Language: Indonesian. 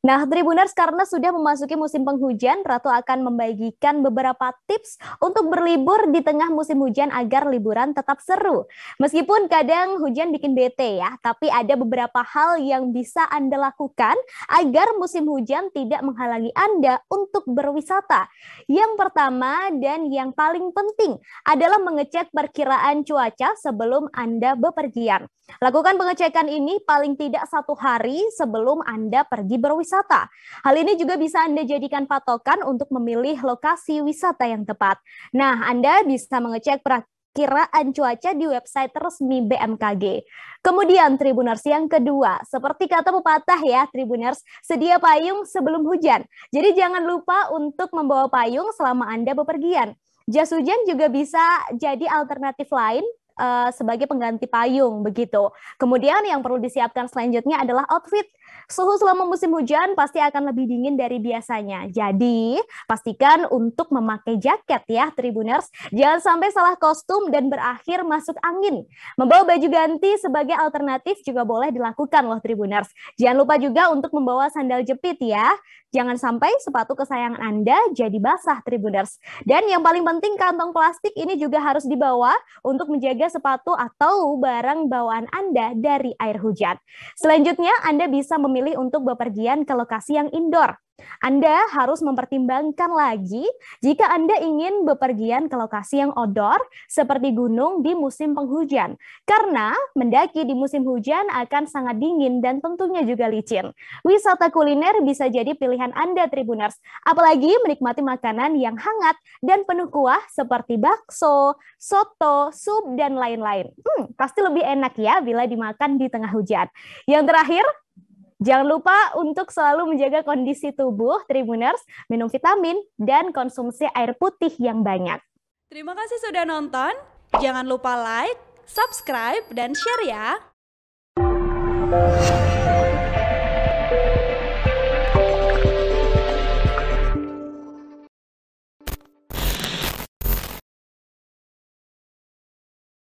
Nah, Tribuners karena sudah memasuki musim penghujan, Ratu akan membagikan beberapa tips untuk berlibur di tengah musim hujan agar liburan tetap seru. Meskipun kadang hujan bikin bete ya, tapi ada beberapa hal yang bisa Anda lakukan agar musim hujan tidak menghalangi Anda untuk berwisata. Yang pertama dan yang paling penting adalah mengecek perkiraan cuaca sebelum Anda bepergian. Lakukan pengecekan ini paling tidak satu hari sebelum Anda pergi berwisata wisata. Hal ini juga bisa Anda jadikan patokan untuk memilih lokasi wisata yang tepat. Nah, Anda bisa mengecek perkiraan cuaca di website resmi BMKG. Kemudian Tribuners yang kedua, seperti kata pepatah ya Tribuners, sedia payung sebelum hujan. Jadi jangan lupa untuk membawa payung selama Anda bepergian. Jas hujan juga bisa jadi alternatif lain uh, sebagai pengganti payung begitu. Kemudian yang perlu disiapkan selanjutnya adalah outfit. Suhu selama musim hujan pasti akan lebih dingin dari biasanya. Jadi, pastikan untuk memakai jaket ya Tribuners, jangan sampai salah kostum dan berakhir masuk angin. Membawa baju ganti sebagai alternatif juga boleh dilakukan loh Tribuners. Jangan lupa juga untuk membawa sandal jepit ya. Jangan sampai sepatu kesayangan Anda jadi basah Tribuners. Dan yang paling penting kantong plastik ini juga harus dibawa untuk menjaga sepatu atau barang bawaan Anda dari air hujan. Selanjutnya, Anda bisa memilih untuk bepergian ke lokasi yang indoor anda harus mempertimbangkan lagi jika Anda ingin bepergian ke lokasi yang odor seperti gunung di musim penghujan. Karena mendaki di musim hujan akan sangat dingin dan tentunya juga licin. Wisata kuliner bisa jadi pilihan Anda Tribuners, apalagi menikmati makanan yang hangat dan penuh kuah seperti bakso, soto, sup, dan lain-lain. Hmm, pasti lebih enak ya bila dimakan di tengah hujan. Yang terakhir, Jangan lupa untuk selalu menjaga kondisi tubuh Tribuners, minum vitamin, dan konsumsi air putih yang banyak. Terima kasih sudah nonton. Jangan lupa like, subscribe, dan share ya.